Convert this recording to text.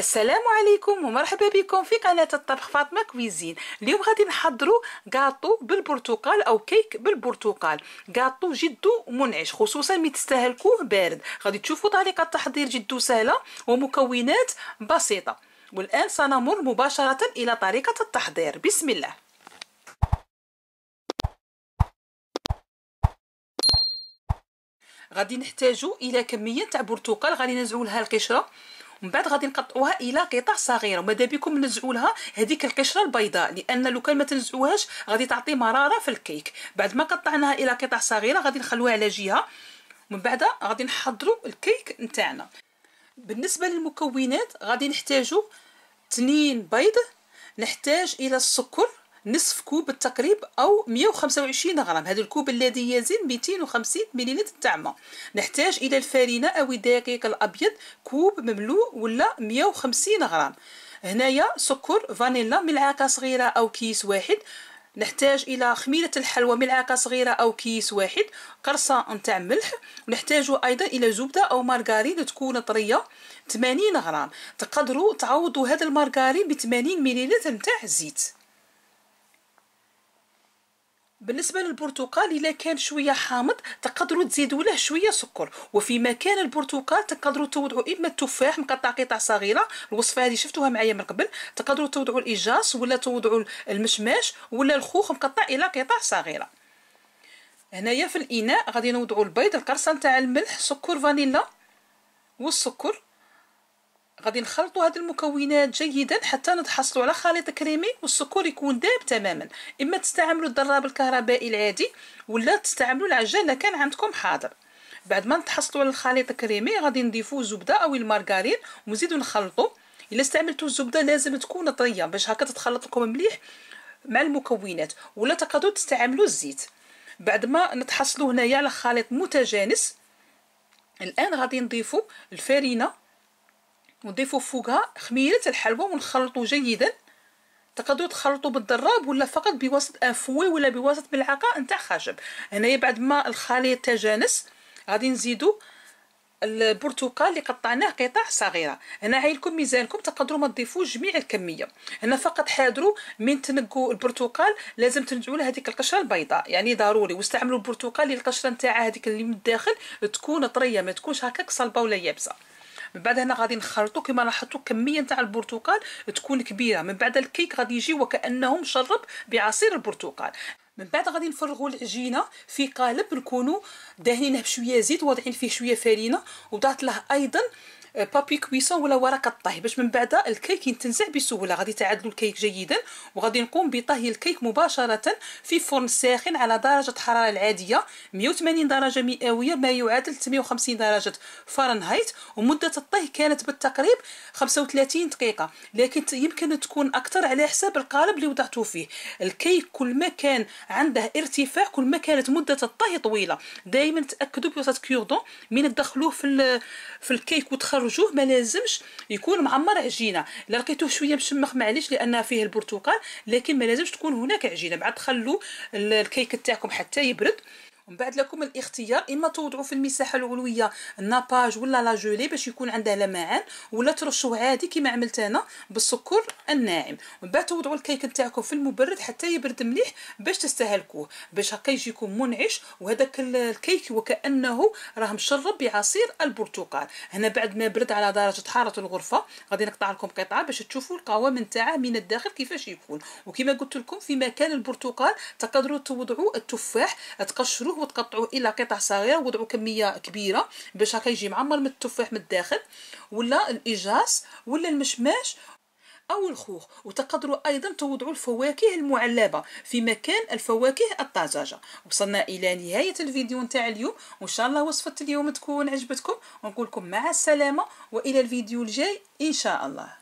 السلام عليكم ومرحبا بكم في قناة الطبخ فاطمة كويزين اليوم غادي نحضروا قاطو بالبرتقال او كيك بالبرتقال قاطو جدو منعش خصوصا ملي تستهلكوه بارد غادي تشوفوا طريقة تحضير جدو سهلة ومكونات بسيطة والآن سنمر مباشرة إلى طريقة التحضير بسم الله غادي نحتاجو الى كميه تاع برتقال غادي نزعو لها القشره من بعد غادي نقطعوها الى قطع صغيره وماذا بكم نلزقوا لها هذيك القشره البيضاء لان لو كان ما تنزعوهاش غادي تعطي مراره في الكيك بعد ما قطعناها الى قطع صغيره غادي نخلوها على جهه ومن بعد غادي نحضروا الكيك نتاعنا بالنسبه للمكونات غادي نحتاجو تنين بيض نحتاج الى السكر نصف كوب بالتقريب او 125 غرام هذا الكوب الذي يزن 250 مليلتر تاع ماء نحتاج الى الفارينه او الدقيق الابيض كوب مملوء ولا 150 غرام هنايا سكر فانيلا ملعقه صغيره او كيس واحد نحتاج الى خميره الحلوى ملعقه صغيره او كيس واحد قرصه نتاع ملح ونحتاج ايضا الى زبده او مارغارين تكون طريه 80 غرام تقدروا تعوضوا هذا المارغارين ب 80 مليلتر نتاع الزيت بالنسبه للبرتقال الا كان شويه حامض تقدروا تزيدوا له شويه سكر وفي مكان البرتقال تقدروا توضعوا اما التفاح مقطع قطع صغيره الوصفه هذه شفتوها معايا من قبل تقدروا توضعوا الاجاس ولا توضعوا المشماش ولا الخوخ مقطع الى قطع صغيره هنايا في الاناء غادي نوضعوا البيض القرصه نتاع الملح سكر فانيلا والسكر غادي نخلطوا هذه المكونات جيدا حتى نتحصلوا على خليط كريمي والسكر يكون داب تماما اما تستعملوا الدراب الكهربائي العادي ولا تستعملوا العجانه كان عندكم حاضر بعد ما نتحصلوا على الخليط كريمي غادي نضيفوا الزبده او المارغرين ونزيدوا نخلطوا الا استعملتوا الزبده لازم تكون طريه باش هكا تتخلط لكم مليح مع المكونات ولا تقدروا تستعملوا الزيت بعد ما نتحصلوا هنايا على خليط متجانس الان غادي نضيفوا الفرينه ونضيفوا فوقها خميره الحلوى ونخلطوا جيدا تقدروا تخلطوا بالضراب ولا فقط بواسطه ان فوي ولا بواسطه ملعقه نتاع خشب هنايا بعد ما الخليط تجانس غادي نزيدوا البرتقال اللي قطعناه قطع صغيره هنا عايلكم ميزانكم تقدروا ما تضيفوش جميع الكميه هنا فقط حاضروا من تنقوا البرتقال لازم تنجعوا له هذيك القشره البيضاء يعني ضروري واستعملوا البرتقال اللي القشره نتاعها هذيك اللي من الداخل تكون طريه ما تكونش هكاك صلبه ولا يابسه من بعد هنا غادي نخلطو كما لاحظتوا كميه نتاع البرتقال تكون كبيره من بعد الكيك غادي يجي وكانه مشرب بعصير البرتقال من بعد غادي نفرغوا العجينه في قالب نكونوا دهنينه بشويه زيت واضعين فيه شويه فرينه وضعت له ايضا أه، بابي كويسون ولا ورقه الطهي باش من بعد الكيك ينتنزع بسهوله غادي تعادلوا الكيك جيدا وغادي نقوم بطهي الكيك مباشره في فرن ساخن على درجه حراره العاديه 180 درجه مئويه ما يعادل 350 درجه فارنهايت ومده الطهي كانت بالتقريب 35 دقيقه لكن يمكن تكون اكثر على حساب القالب اللي وضعته فيه الكيك كل ما كان عنده ارتفاع كل ما كانت مده الطهي طويله دائما تاكدوا بوسط كيوردون من تدخلوه في في الكيك وتخرجوا الرجوه ما لازمش يكون معمر عجينه الا لقيتوه شويه مشمخ معليش لان فيه البرتقال لكن ما لازمش تكون هناك عجينه بعد خلوا الكيك تاعكم حتى يبرد ومن بعد لكم الاختيار اما توضعوا في المساحه العلويه الناباج ولا لا جولي باش يكون عندها لمعان ولا ترشوه عادي كما عملت انا بالسكر الناعم ومن بعد توضعوا الكيك نتاعكم في المبرد حتى يبرد مليح باش تستهلكوه باش هكا يجيكم منعش وهذاك الكيك وكانه راه مشرب بعصير البرتقال هنا بعد ما برد على درجه حراره الغرفه غادي نقطع لكم قطعه باش تشوفوا القوام نتاعه من الداخل كيفاش يكون وكما قلت لكم في مكان البرتقال تقدروا توضعوا التفاح تقشروه وتقطعوه الى قطع صغيره وضعوا كميه كبيره باش هكا يجي معمر من التفاح من الداخل ولا الاجاس ولا المشماش او الخوخ وتقدروا ايضا توضعوا الفواكه المعلبه في مكان الفواكه الطازجه وصلنا الى نهايه الفيديو نتاع اليوم وان شاء الله وصفه اليوم تكون عجبتكم ونقول لكم مع السلامه والى الفيديو الجاي ان شاء الله